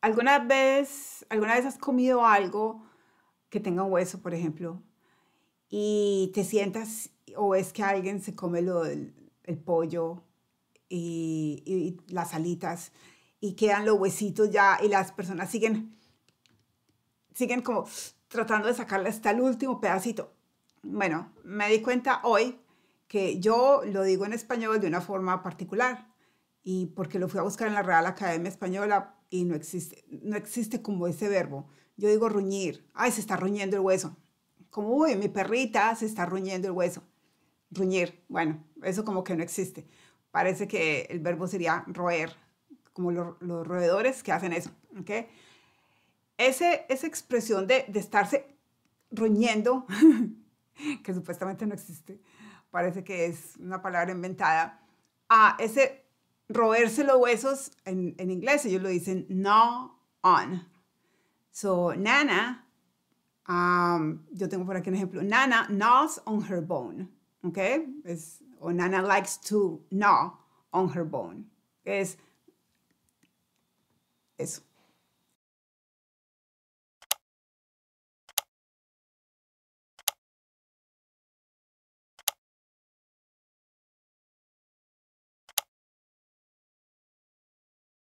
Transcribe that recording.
¿Alguna vez, ¿Alguna vez has comido algo que tenga hueso, por ejemplo, y te sientas o es que alguien se come el pollo y, las alitas y quedan los huesitos ya y las personas siguen, siguen como tratando de sacarle hasta el último pedacito? Bueno, me di cuenta hoy que yo lo digo en español de una forma particular y porque lo fui a buscar en la Real Academia Española y no existe, no existe como ese verbo. Yo digo ruñir, ay, se está ruñendo el hueso. Como, uy, mi perrita se está ruñendo el hueso. Ruñir, bueno, eso como que no existe. Parece que el verbo sería roer, como los roedores que hacen eso. ¿okay? Ese, esa expresión de, de estarse ruñendo, que supuestamente no existe, parece que es una palabra inventada, a ese roerse los huesos, en, en inglés ellos lo dicen gnaw on. So, Nana, um, yo tengo por aquí un ejemplo, Nana gnaws on her bone, ¿ok? Es, o Nana likes to gnaw on her bone. Es eso.